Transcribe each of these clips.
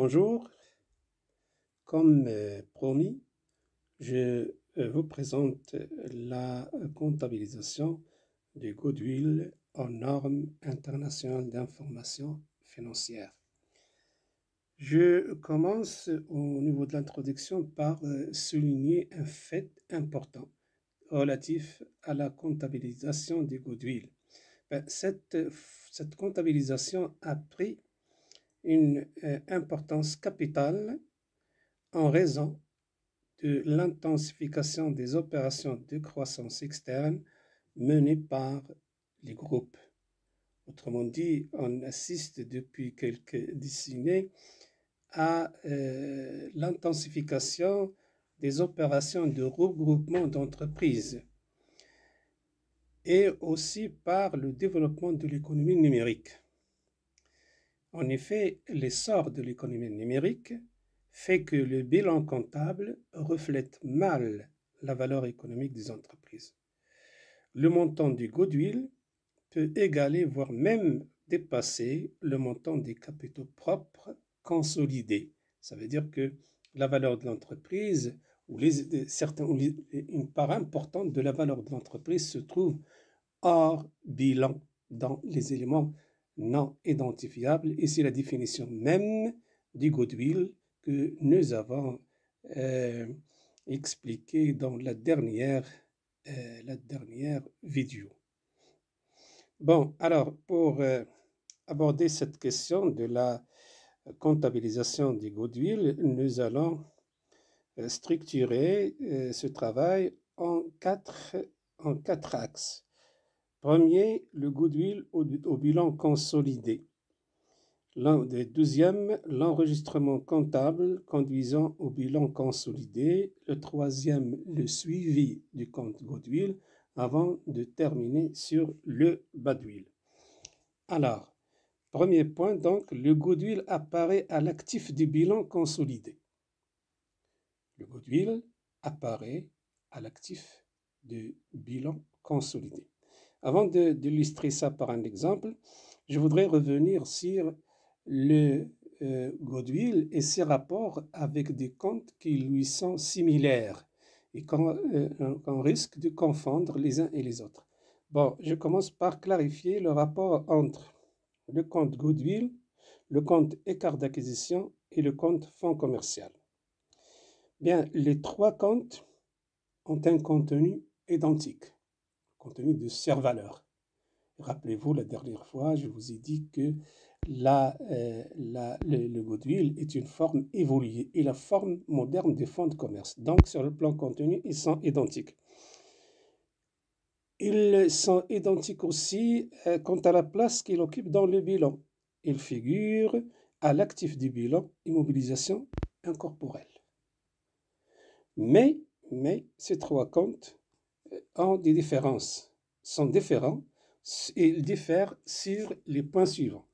Bonjour, comme euh, promis, je euh, vous présente la comptabilisation du Goodwill aux normes internationales d'information financière. Je commence au niveau de l'introduction par euh, souligner un fait important relatif à la comptabilisation du Goodwill. Ben, cette, cette comptabilisation a pris une euh, importance capitale en raison de l'intensification des opérations de croissance externe menées par les groupes. Autrement dit, on assiste depuis quelques décennies à euh, l'intensification des opérations de regroupement d'entreprises et aussi par le développement de l'économie numérique. En effet, l'essor de l'économie numérique fait que le bilan comptable reflète mal la valeur économique des entreprises. Le montant du goodwill peut égaler, voire même dépasser, le montant des capitaux propres consolidés. Ça veut dire que la valeur de l'entreprise, ou une part importante de la valeur de l'entreprise se trouve hors bilan dans les éléments non identifiable et c'est la définition même du goodwill que nous avons euh, expliqué dans la dernière, euh, la dernière vidéo. Bon, alors pour euh, aborder cette question de la comptabilisation du goodwill, nous allons structurer ce travail en en quatre axes. Premier, le goodwill au, bilan consolidé. Des deuxième, l'enregistrement comptable conduisant au bilan consolidé. Le troisième, le suivi du compte goodwill d'huile avant de terminer sur le bas d'huile. Alors, premier point, donc, le goût d'huile apparaît à l'actif du bilan consolidé. Le goodwill d'huile apparaît à l'actif du bilan consolidé. Avant d'illustrer ça par un exemple, je voudrais revenir sur le euh, Goodwill et ses rapports avec des comptes qui lui sont similaires et euh, qu'on risque de confondre les uns et les autres. Bon, je commence par clarifier le rapport entre le compte Goodwill, le compte écart d'acquisition et le compte fonds commercial. Bien, les trois comptes ont un contenu identique contenu de valeurs. Rappelez-vous, la dernière fois, je vous ai dit que la, euh, le, le, est une forme évoluée et la forme moderne des fonds de commerce. Donc, sur le plan contenu, ils sont identiques. Ils sont identiques aussi euh, quant à la place qu'ils occupent dans le bilan. Ils figurent à l'actif du bilan immobilisation incorporelle. Mais, mais ces trois comptes ont des différences, sont différents et ils diffèrent sur les points suivants.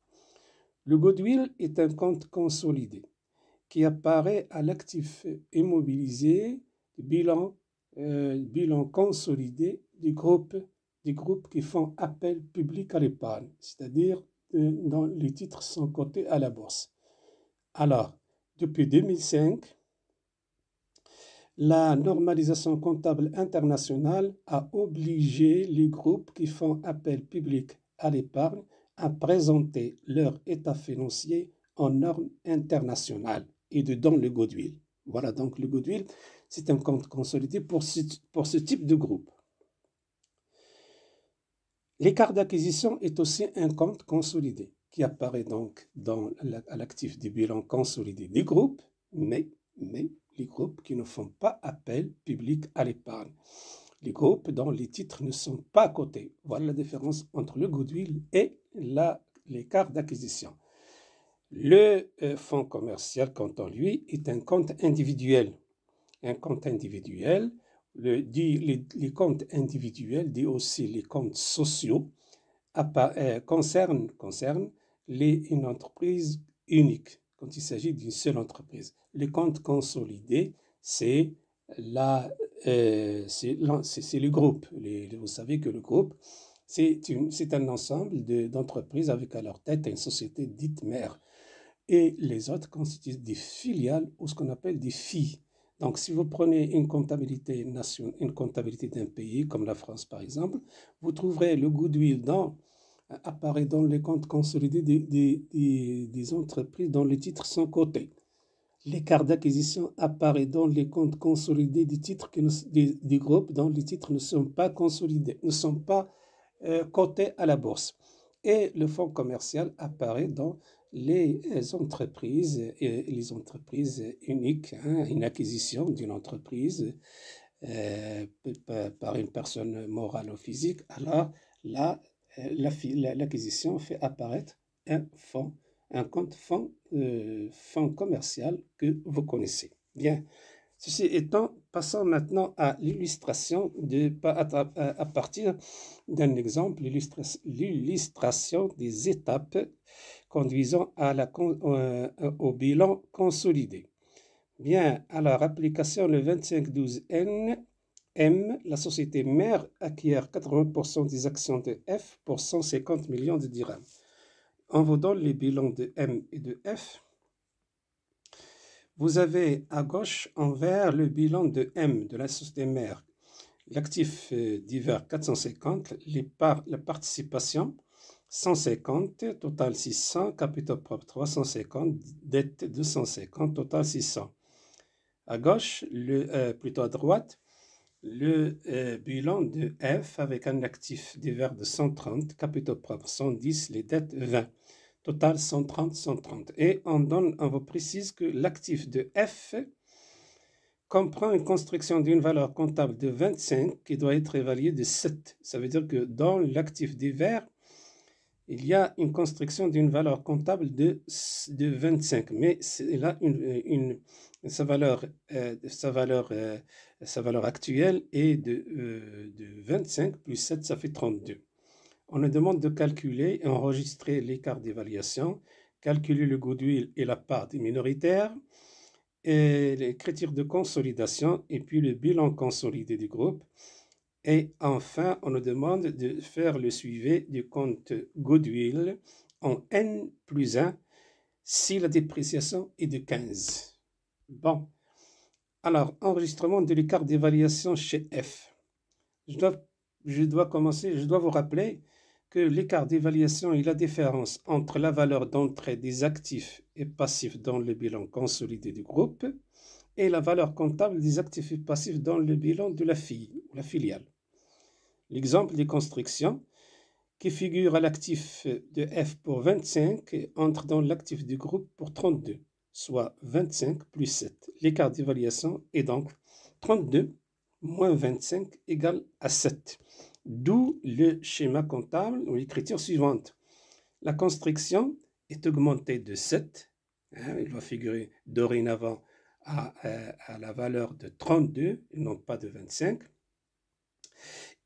Le goodwill est un compte consolidé qui apparaît à l'actif immobilisé du bilan, euh, bilan consolidé du groupe, des groupes qui font appel public à l'épargne, c'est-à-dire dans euh, dont les titres sont cotés à la bourse. Alors, depuis 2005, la normalisation comptable internationale a obligé les groupes qui font appel public à l'épargne à présenter leur état financier en normes internationales et dedans le Goodwill. Voilà donc le Goodwill, c'est un compte consolidé pour ce, type de groupe. L'écart d'acquisition est aussi un compte consolidé qui apparaît donc dans l'actif du bilan consolidé du groupe, mais, mais les groupes qui ne font pas appel public à l'épargne. Les groupes dont les titres ne sont pas cotés. Voilà la différence entre le goodwill et l'écart d'acquisition. Le euh, fonds commercial, quant à lui, est un compte individuel. Un compte individuel, le, dit, les, comptes individuels, dit aussi les comptes sociaux, euh, concerne, une entreprise unique quand il s'agit d'une seule entreprise. Les comptes consolidés, c'est la, euh, c'est le groupe. vous savez que le groupe, c'est un ensemble d'entreprises avec à leur tête une société dite mère. Et les autres constituent des filiales ou ce qu'on appelle des filles. Donc, si vous prenez une comptabilité, nation, une comptabilité d'un pays, comme la France par exemple, vous trouverez le goût d'huile dans apparaît dans les comptes consolidés des, des, des, des entreprises dont les titres sans côté. L'écart d'acquisition apparaît dans les comptes consolidés des titres que des, groupes dont les titres ne sont pas consolidés, ne sont pas euh, cotés à la bourse. Et le fonds commercial apparaît dans les euh, entreprises et euh, les entreprises uniques, hein, une acquisition d'une entreprise par une personne morale ou physique. Alors là, l'acquisition fait apparaître un fonds, un compte euh, fonds, commercial que vous connaissez. Bien. Ceci étant, passons maintenant à l'illustration de, à, partir d'un exemple, l'illustration des étapes conduisant à la, euh, au bilan consolidé. Bien, alors application le 2512N M, la société mère acquiert 80% des actions de F pour 150 millions de dirhams. En vous donne les bilans de M et de F. Vous avez à gauche en vert le bilan de M de la société mère. L'actif euh, divers 450, les la participation 150, total 600, Capital propre 350, dette 250, total 600. À gauche, euh, plutôt à droite, le euh, bilan de F avec un actif verts de 130, capitaux propres 110, les dettes 20. Total 130, 130. Et on donne, on vous précise que l'actif de F comprend une construction d'une valeur comptable de 25 qui doit être évaluée de 7. Ça veut dire que dans l'actif verts, il y a une construction d'une valeur comptable de, 25, mais là, euh, euh, sa valeur, actuelle est de, 25 euh, plus 7, ça fait 32. On nous demande de calculer et enregistrer l'écart d'évaluation, calculer le d'huile et la part des minoritaires, et les critères de consolidation, et puis le bilan consolidé du groupe. Et enfin, on nous demande de faire le suivi du compte Goodwill en N plus 1 si la dépréciation est de 15. Bon. Alors, enregistrement de l'écart d'évaluation chez F. Je dois, je dois commencer, je dois vous rappeler que l'écart d'évaluation est la différence entre la valeur d'entrée des actifs et passifs dans le bilan consolidé du groupe et la valeur comptable des actifs et passifs dans le bilan de la fille ou la filiale. L'exemple des constrictions qui figure à l'actif de F pour 25 et entre dans l'actif du groupe pour 32, soit 25 plus 7. L'écart d'évaluation est donc 32 moins 25 égale à 7. D'où le schéma comptable ou l'écriture suivante. La constriction est augmentée de 7. elle hein, va figurer dorénavant à, euh, à la valeur de 32 et non pas de 25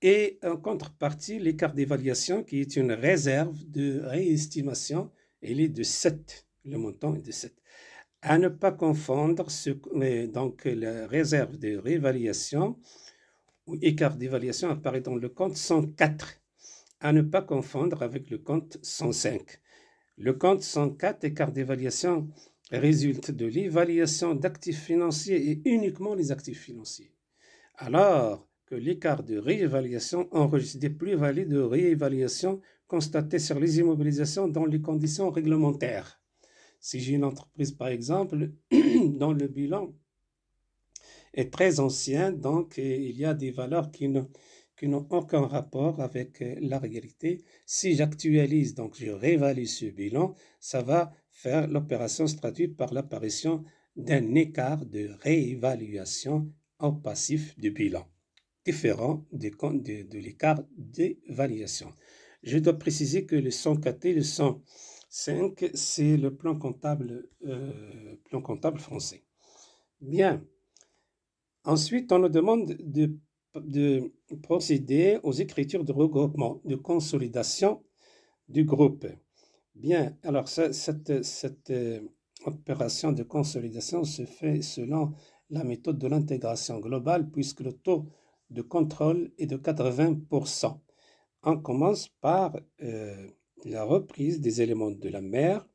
et en contrepartie, l'écart d'évaluation qui est une réserve de réestimation, elle est de 7. Le montant est de 7. À ne pas confondre ce, euh, donc la réserve de réévaluation ou écart d'évaluation apparaît dans le compte 104. À ne pas confondre avec le compte 105. Le compte 104, écart d'évaluation, résulte de l'évaluation d'actifs financiers et uniquement les actifs financiers. Alors, que l'écart de réévaluation enregistre des plus-values de réévaluation constatées sur les immobilisations dans les conditions réglementaires. Si j'ai une entreprise, par exemple, dont le bilan est très ancien, donc euh, il y a des valeurs qui n'ont aucun rapport avec euh, la réalité. Si j'actualise, donc je réévalue ce bilan, ça va faire l'opération se par l'apparition d'un écart de réévaluation au passif du bilan différent de, l'écart des variations. Je dois préciser que le 104 et le 105, c'est le plan comptable, euh, plan comptable français. Bien. Ensuite, on nous demande de, procéder aux écritures de regroupement, de consolidation du groupe. Bien, alors cette, euh, opération de consolidation se fait selon la méthode de l'intégration globale, puisque le taux de contrôle est de 80%. On commence par euh, la reprise des éléments de la mer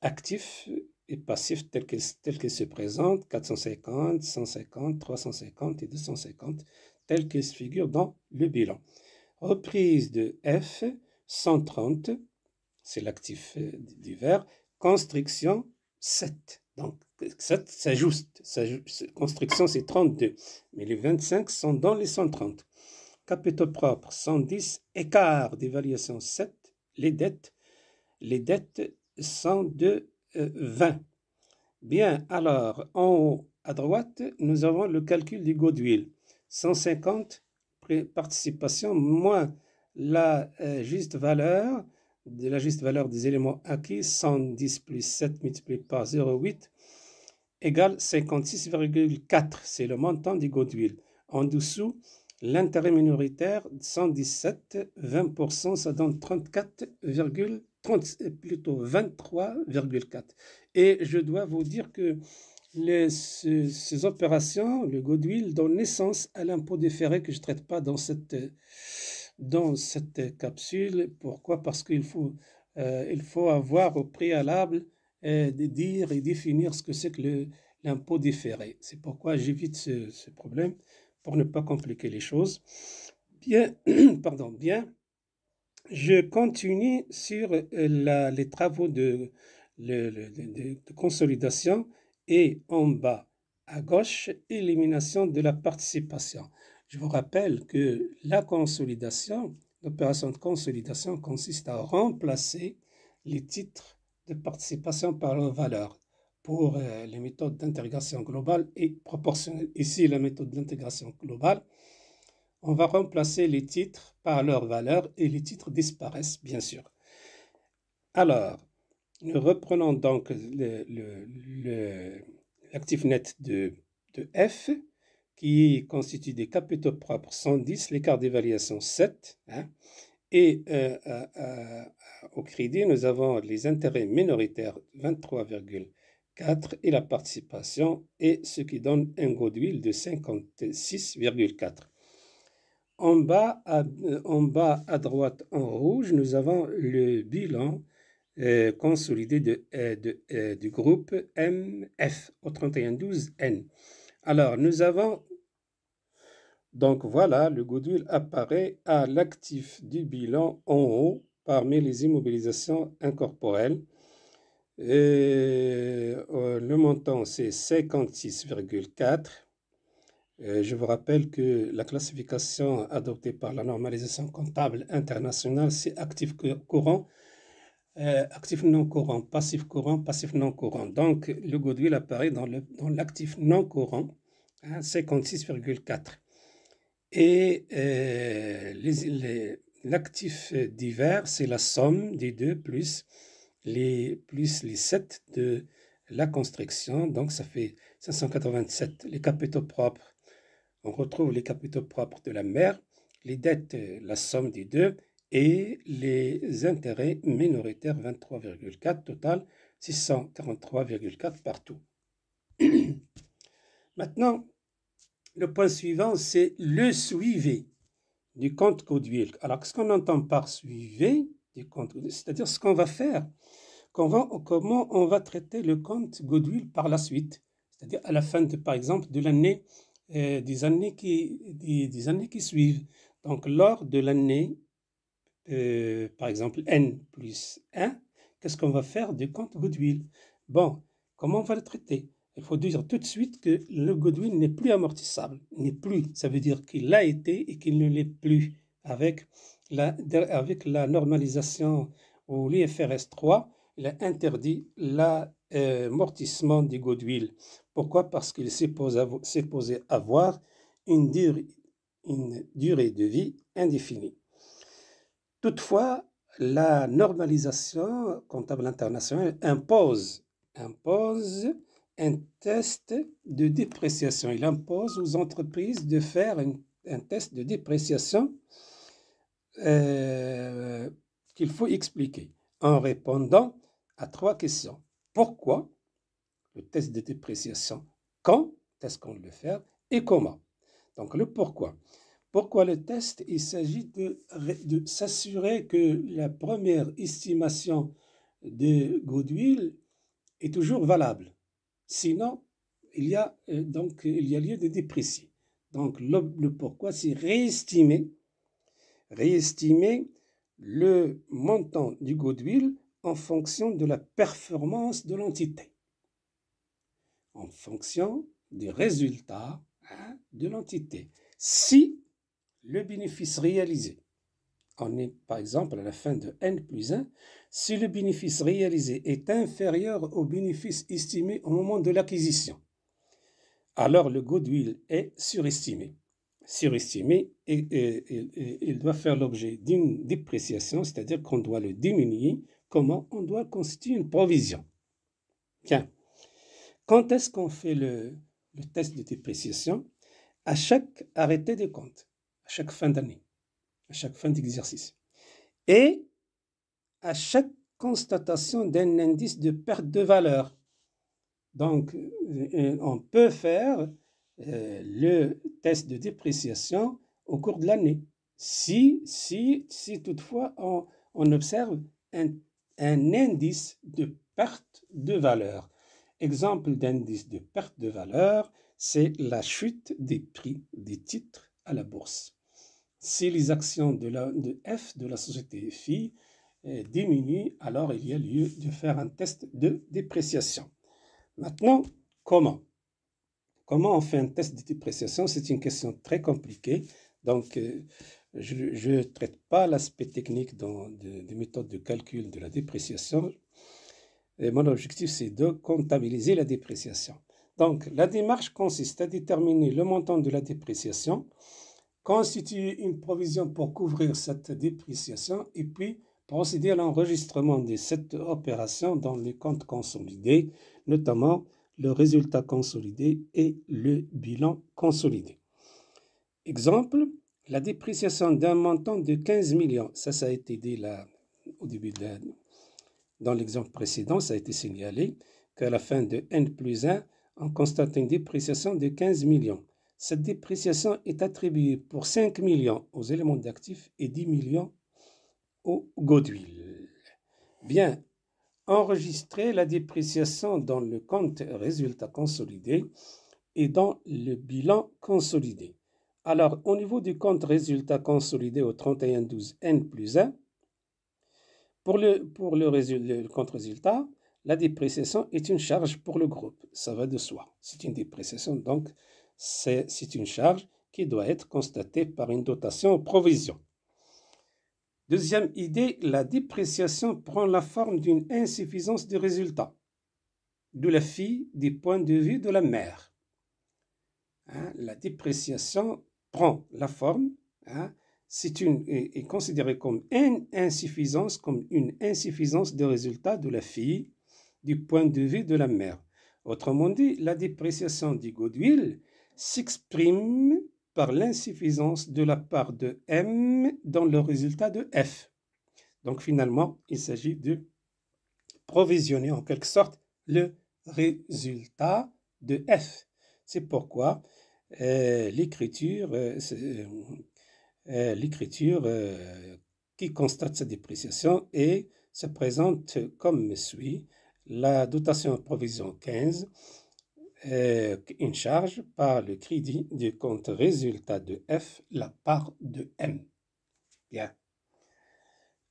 actifs et passifs tels qu'ils se présentent, 450, 150, 350 et 250, tels qu'ils figurent dans le bilan. Reprise de F, 130, c'est l'actif euh, du verre, constriction 7. Donc ça sa Construction, c'est 32. Mais les 25 sont dans les 130. Capitaux propres, 110. Écart d'évaluation, 7. Les dettes, les dettes, 102, 20. Euh, Bien, alors, en haut à droite, nous avons le calcul du Godwill. 150 participation moins la euh, juste valeur de la juste valeur des éléments acquis, 110 plus 7 multiplié par 0,8 égale 56,4. C'est le montant goût d'huile. En dessous, l'intérêt minoritaire 117, 20%, ça donne 34,30 euh, plutôt 23,4. Et je dois vous dire que les, ces, opérations, le d'huile, donne naissance à l'impôt différé que je ne traite pas dans cette, dans cette capsule. Pourquoi Parce qu'il faut, euh, faut avoir au préalable euh, de dire et définir ce que c'est que l'impôt différé. C'est pourquoi j'évite ce, problème pour ne pas compliquer les choses. Bien, pardon, bien, je continue sur euh, la, les travaux de, de, de consolidation et en bas à gauche, élimination de la participation. Je vous rappelle que la consolidation, l'opération de consolidation consiste à remplacer les titres de participation par valeur pour euh, les méthodes d'intégration globale et proportionnelle. Ici, la méthode d'intégration globale, on va remplacer les titres par leur valeur et les titres disparaissent, bien sûr. Alors, nous reprenons donc l'actif net de, de, F qui constitue des capitaux propres 110, l'écart d'évaluation 7. Et euh, euh, euh, au crédit, nous avons les intérêts minoritaires 23,4 et la participation, et ce qui donne un d'huile de 56,4. En bas, à, en bas à droite en rouge, nous avons le bilan consolidé de, du groupe MF au 3112N. Alors, nous avons donc voilà, le Goodwill apparaît à l'actif du bilan en haut parmi les immobilisations incorporelles. Et, euh, le montant, c'est 56,4. Je vous rappelle que la classification adoptée par la normalisation comptable internationale, c'est actif courant, euh, actif non courant, passif courant, passif non courant. Donc, le goodwill apparaît dans l'actif dans non courant, 56,4. Hein, et euh, les l'actif divers, c'est la somme des deux plus les, plus les 7 de la construction. Donc ça fait 587. Les capitaux propres, on retrouve les capitaux propres de la mer, les dettes, la somme des deux, et les intérêts minoritaires 23,4 total 643,4 partout. Maintenant, le point suivant, c'est le suivi du compte Goodwill. Alors, qu'est-ce qu'on entend par suivi du compte C'est-à-dire ce qu'on va faire, comment on va traiter le compte Goodwill par la suite, c'est-à-dire à la fin, par exemple, de l'année, euh, des, années qui, des, années qui suivent. Donc, lors de l'année, euh, par exemple, N plus 1, qu'est-ce qu'on va faire du compte Goodwill Bon, comment on va le traiter il faut dire tout de suite que le Godwin n'est plus amortissable. N'est plus. Ça veut dire qu'il l'a été et qu'il ne l'est plus avec la, avec la normalisation ou l'IFRS 3, il a interdit l'amortissement du goodwill. Pourquoi Parce qu'il s'est posé avoir une durée, une durée de vie indéfinie. Toutefois, la normalisation comptable internationale impose, impose un test de dépréciation. Il impose aux entreprises de faire un, test de dépréciation euh, qu'il faut expliquer en répondant à trois questions. Pourquoi le test de dépréciation Quand est-ce qu'on le fait et comment Donc le pourquoi. Pourquoi le test Il s'agit de, de s'assurer que la première estimation de Goodwill est toujours valable. Sinon, il y a, euh, donc, il y a lieu de déprécier. Donc, le, pourquoi, c'est réestimer, le montant du goodwill en fonction de la performance de l'entité, en fonction des résultats hein, de l'entité. Si le bénéfice réalisé on est par exemple à la fin de n plus 1 si le bénéfice réalisé est inférieur au bénéfice estimé au moment de l'acquisition. Alors le goodwill est surestimé. Surestimé, et, il doit faire l'objet d'une dépréciation, c'est-à-dire qu'on doit le diminuer. Comment On doit constituer une provision. Bien. Quand est-ce qu'on fait le, test de dépréciation À chaque arrêté de compte, à chaque fin d'année à chaque fin d'exercice. Et à chaque constatation d'un indice de perte de valeur. Donc, euh, on peut faire euh, le test de dépréciation au cours de l'année. Si, si, si toutefois on, observe un, indice de perte de valeur. Exemple d'indice de perte de valeur, c'est la chute des prix des titres à la bourse. Si les actions de, la, de F de la société euh, diminuent, alors il y a lieu de faire un test de dépréciation. Maintenant, comment Comment on fait un test de dépréciation C'est une question très compliquée. Donc, euh, je ne traite pas l'aspect technique dans, des méthodes de calcul de la dépréciation. mon objectif, c'est de comptabiliser la dépréciation. Donc, la démarche consiste à déterminer le montant de la dépréciation constituer une provision pour couvrir cette dépréciation et puis procéder à l'enregistrement de cette opération dans les comptes consolidés, notamment le résultat consolidé et le bilan consolidé. Exemple, la dépréciation d'un montant de 15 millions, ça, ça a été dit là, au début de dans l'exemple précédent, ça a été signalé qu'à la fin de N plus 1, on constate une dépréciation de 15 millions. Cette dépréciation est attribuée pour 5 millions aux éléments d'actifs et 10 millions aux d'huile. Bien, enregistrer la dépréciation dans le compte résultat consolidé et dans le bilan consolidé. Alors, au niveau du compte résultat consolidé au 31-12 N plus 1, pour le, le compte résultat, la dépréciation est une charge pour le groupe. Ça va de soi. C'est une dépréciation donc c'est une charge qui doit être constatée par une dotation ou provision. Deuxième idée, la dépréciation prend la forme d'une insuffisance de résultat, de la fille du point de vue de la mère. Hein, la dépréciation prend la forme, hein, c'est une, est, considérée comme une insuffisance, comme une insuffisance de résultat de la fille du point de vue de la mère. Autrement dit, la dépréciation du d'huile s'exprime par l'insuffisance de la part de M dans le résultat de F. Donc finalement, il s'agit de provisionner en quelque sorte le résultat de F. C'est pourquoi euh, l'écriture, euh, euh, qui constate sa dépréciation et se présente comme suit. La dotation provision 15 une charge par le crédit du compte résultat de F, la part de M. Bien.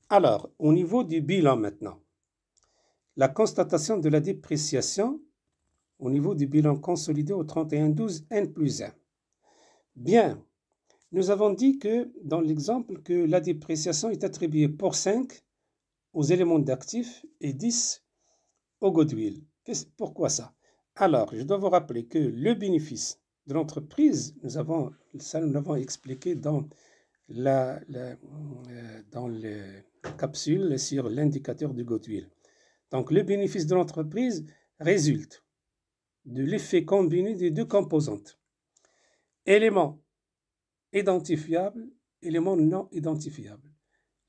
Alors, au niveau du bilan maintenant, la constatation de la dépréciation au niveau du bilan consolidé au 31-12 N plus 1. Bien, nous avons dit que dans l'exemple que la dépréciation est attribuée pour 5 aux éléments d'actifs et 10 au Godwill. Pourquoi ça alors, je dois vous rappeler que le bénéfice de l'entreprise, nous avons, ça nous l'avons expliqué dans la, euh, dans capsule sur l'indicateur du Goodwill. Donc, le bénéfice de l'entreprise résulte de l'effet combiné des deux composantes. Éléments identifiables, éléments non identifiables.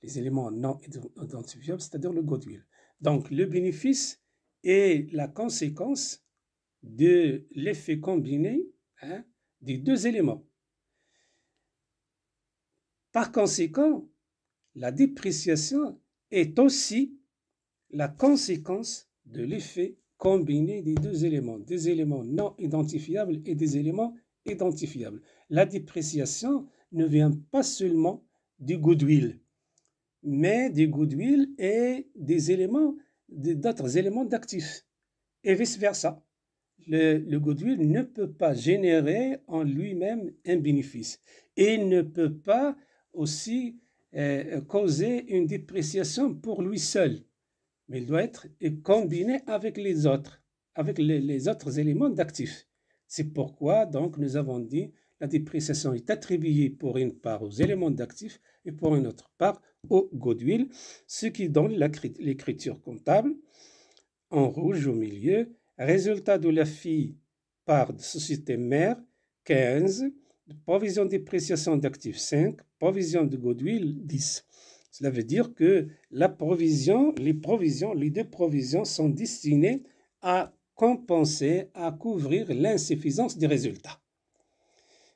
Les éléments non identifiables, c'est-à-dire le Goodwill. Donc, le bénéfice est la conséquence de l'effet combiné hein, des deux éléments. Par conséquent, la dépréciation est aussi la conséquence de l'effet combiné des deux éléments, des éléments non identifiables et des éléments identifiables. La dépréciation ne vient pas seulement du goodwill, mais du goodwill et des éléments, d'autres éléments d'actifs, et vice-versa le, le goodwill ne peut pas générer en lui-même un bénéfice et ne peut pas aussi euh, causer une dépréciation pour lui seul, mais il doit être combiné avec les autres, avec les, autres éléments d'actifs. C'est pourquoi donc nous avons dit la dépréciation est attribuée pour une part aux éléments d'actifs et pour une autre part au goodwill, ce qui donne l'écriture comptable en rouge au milieu résultat de la fille par société mère, 15, provision dépréciation d'actifs, 5, provision de goodwill, 10. Cela veut dire que la provision, les provisions, les deux provisions sont destinées à compenser, à couvrir l'insuffisance des résultats.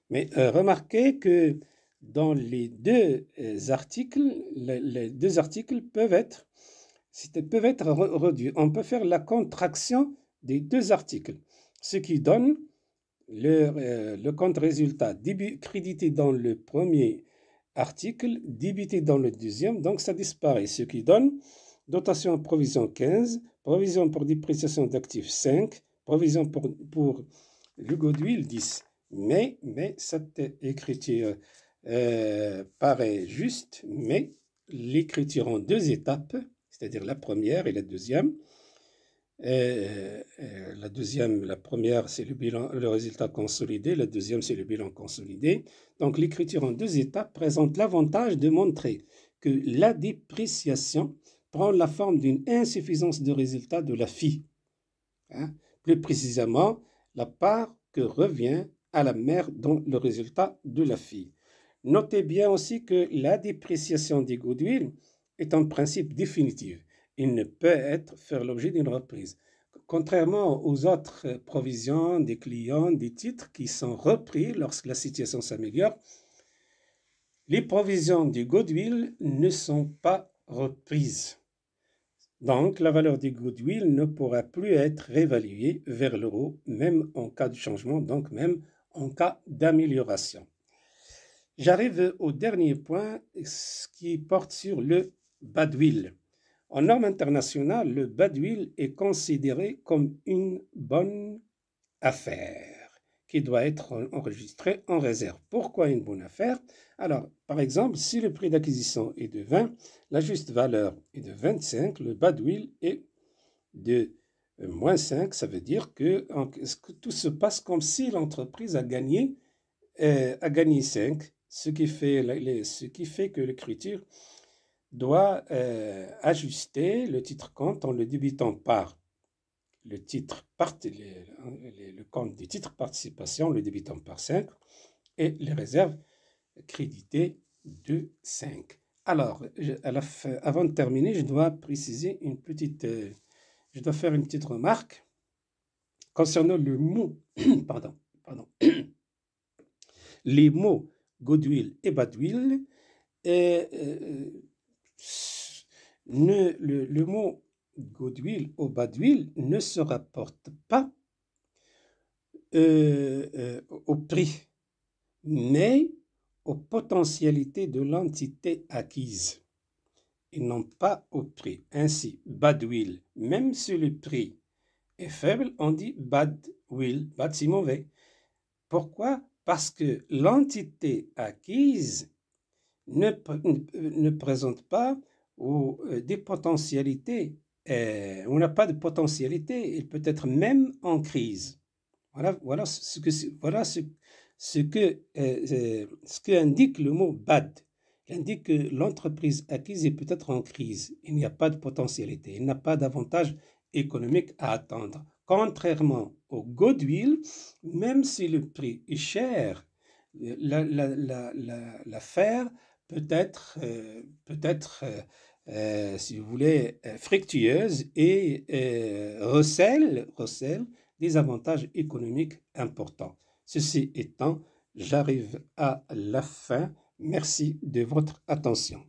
Mais euh, remarquez que dans les deux euh, articles, les, deux articles peuvent être, peuvent être On peut faire la contraction des deux articles, ce qui donne le, euh, compte résultat crédité dans le premier article, débité dans le deuxième, donc ça disparaît, ce qui donne dotation provision 15, provision pour dépréciation d'actifs 5, provision pour, pour goût d'huile 10. Mais, mais cette écriture euh, paraît juste, mais l'écriture en deux étapes, c'est-à-dire la première et la deuxième, la deuxième, la première, c'est le bilan, le résultat consolidé. La deuxième, c'est le bilan consolidé. Donc, l'écriture en deux étapes présente l'avantage de montrer que la dépréciation prend la forme d'une insuffisance de résultat de la fille. Hein. Plus précisément, la part que revient à la mère dans le résultat de la fille. Notez bien aussi que la dépréciation des Goodwill est un principe définitif il ne peut être faire l'objet d'une reprise. Contrairement aux autres euh, provisions des clients, des titres qui sont repris lorsque la situation s'améliore, les provisions du goodwill ne sont pas reprises. Donc, la valeur du goodwill ne pourra plus être réévaluée vers l'euro, même en cas de changement, donc même en cas d'amélioration. J'arrive au dernier point, ce qui porte sur le badwill. En normes internationales, le bas d'huile est considéré comme une bonne affaire qui doit être enregistrée en réserve. Pourquoi une bonne affaire Alors, par exemple, si le prix d'acquisition est de 20, la juste valeur est de 25, le bas d'huile est de moins 5, ça veut dire que, tout se passe comme si l'entreprise a gagné, euh, gagné 5, ce qui fait, ce qui fait que l'écriture doit euh, ajuster le titre compte en le débutant par le titre le compte du titre participation, le débutant par 5 et les réserves créditées de 5. Alors, avant de terminer, je dois préciser une petite, euh, je dois faire une petite remarque concernant le mot, pardon, pardon, les mots Godwill et Badwill. Euh, ne, le, le, mot goodwill » ou badwill » ne se rapporte pas euh, euh, au prix, mais aux potentialités de l'entité acquise et non pas au prix. Ainsi, badwill », même si le prix est faible, on dit badwill »,« bad si mauvais. Pourquoi Parce que l'entité acquise ne, euh, ne présente pas ou, euh, des potentialités. Euh, on n'a pas de potentialité, il peut être même en crise. Voilà, voilà ce que, voilà ce, ce que, que indique le mot bad. Il indique que l'entreprise acquise est peut-être en crise. Il n'y a pas de potentialité, il n'a pas d'avantage économique à attendre. Contrairement au goodwill, même si le prix est cher, l'affaire peut-être, euh, peut-être euh, euh, si vous voulez, fructueuse et recèle, recèle des avantages économiques importants. Ceci étant, j'arrive à la fin. Merci de votre attention.